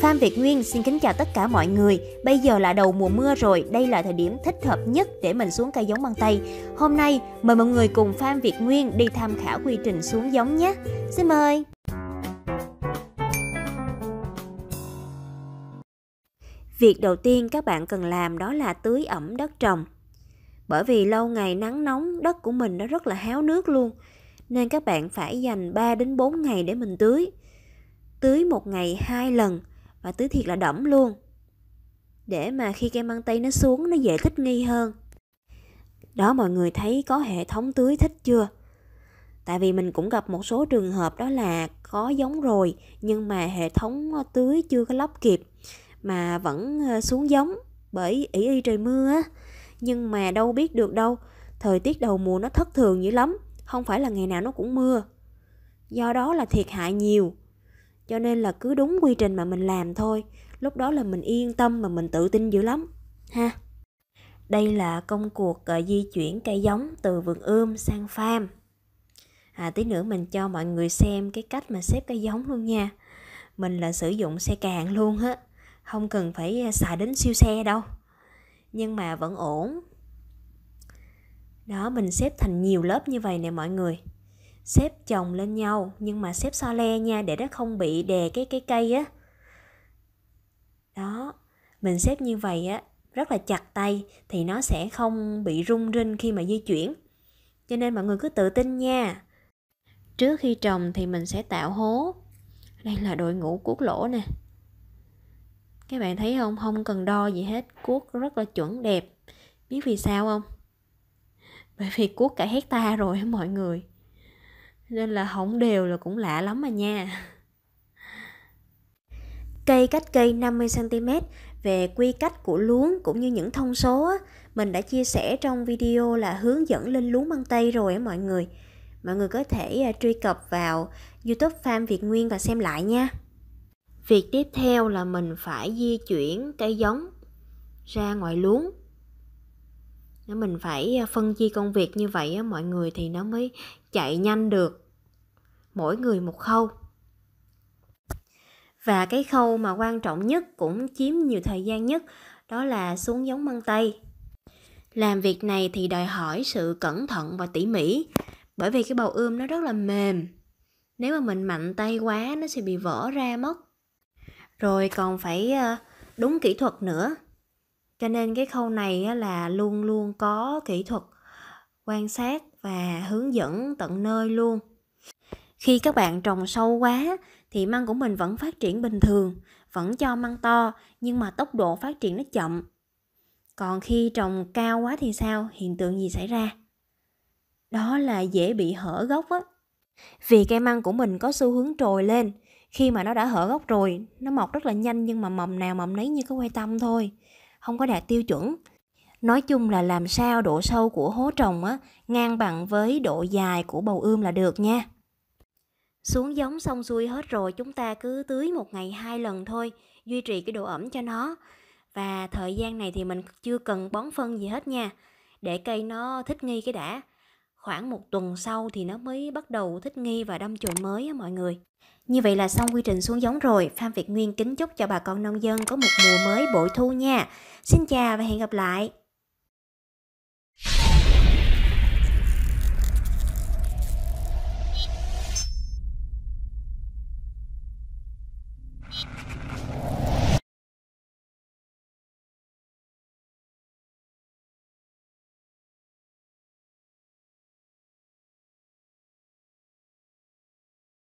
Phan Việt Nguyên xin kính chào tất cả mọi người. Bây giờ là đầu mùa mưa rồi, đây là thời điểm thích hợp nhất để mình xuống cây giống bằng tay. Hôm nay mời mọi người cùng Phan Việt Nguyên đi tham khảo quy trình xuống giống nhé. Xin mời. Việc đầu tiên các bạn cần làm đó là tưới ẩm đất trồng. Bởi vì lâu ngày nắng nóng, đất của mình nó rất là héo nước luôn. Nên các bạn phải dành 3 đến 4 ngày để mình tưới. Tưới một ngày hai lần và tưới thiệt là đẫm luôn để mà khi cây măng tây nó xuống nó dễ thích nghi hơn đó mọi người thấy có hệ thống tưới thích chưa tại vì mình cũng gặp một số trường hợp đó là có giống rồi nhưng mà hệ thống ờ, tưới chưa có lắp kịp mà vẫn ờ, xuống giống bởi ỷ y trời mưa á nhưng mà đâu biết được đâu thời tiết đầu mùa nó thất thường dữ lắm không phải là ngày nào nó cũng mưa do đó là thiệt hại nhiều cho nên là cứ đúng quy trình mà mình làm thôi lúc đó là mình yên tâm mà mình tự tin dữ lắm ha đây là công cuộc uh, di chuyển cây giống từ vườn ươm sang farm à, tí nữa mình cho mọi người xem cái cách mà xếp cây giống luôn nha mình là sử dụng xe càng luôn á không cần phải ờ, xài đến siêu xe đâu nhưng mà vẫn ổn đó mình xếp thành nhiều lớp như vậy nè mọi người xếp chồng lên nhau nhưng mà xếp so le nha để nó không bị đè cái cái cây á đó mình xếp như vậy á rất là chặt tay thì nó sẽ không bị rung rinh khi mà di chuyển cho nên mọi người cứ tự tin nha trước khi trồng thì mình sẽ tạo hố đây là đội ngũ cuốc lỗ nè các bạn thấy không không cần đo gì hết cuốc rất là chuẩn đẹp biết vì sao không bởi vì cuốc cả hecta rồi mọi người nên là không đều là cũng lạ lắm mà nha cây cách cây 50cm về quy cách của luống cũng như những thông số mình đã chia sẻ trong video là hướng dẫn lên luống măng tây rồi á mọi người mọi người có thể à, truy cập vào youtube farm việt nguyên và xem lại nha việc tiếp theo là mình phải di chuyển cây giống ra ngoài luống nếu mình phải à, phân chia công việc như vậy á mọi người thì nó mới chạy nhanh được mỗi người một khâu và cái khâu mà quan trọng nhất cũng chiếm nhiều thời gian nhất đó là xuống giống măng tây làm việc này thì đòi hỏi sự cẩn thận và tỉ mỉ bởi vì cái bầu ươm nó rất là mềm nếu mà mình mạnh tay quá nó sẽ bị vỡ ra mất rồi còn phải à, đúng kỹ thuật nữa cho nên cái khâu này là luôn luôn có kỹ thuật quan sát và hướng dẫn tận nơi luôn khi các bạn trồng sâu quá thì măng của mình vẫn phát triển bình thường vẫn cho măng to nhưng mà tốc độ phát triển nó chậm còn khi trồng cao quá thì sao hiện tượng gì xảy ra đó là dễ bị hở gốc á vì cây măng của mình có xu hướng trồi lên khi mà nó đã hở gốc rồi nó mọc rất là nhanh nhưng mà mầm nào mầm nấy như cái quay tâm thôi không có đạt tiêu chuẩn nói chung là làm sao độ sâu của hố trồng á, ngang bằng với độ dài của bầu ươm là được nha xuống giống xong xuôi hết rồi chúng ta cứ tưới một ngày hai lần thôi duy trì cái độ ẩm cho nó và thời gian này thì mình chưa cần bón phân gì hết nha để cây nó thích nghi cái đã khoảng một tuần sau thì nó mới bắt đầu thích nghi và đâm chồi mới á mọi người. Như vậy là xong quy trình xuống giống rồi, Phan Việt Nguyên kính chúc cho bà con nông dân có một mùa mới bội thu nha. Xin chào và hẹn gặp lại.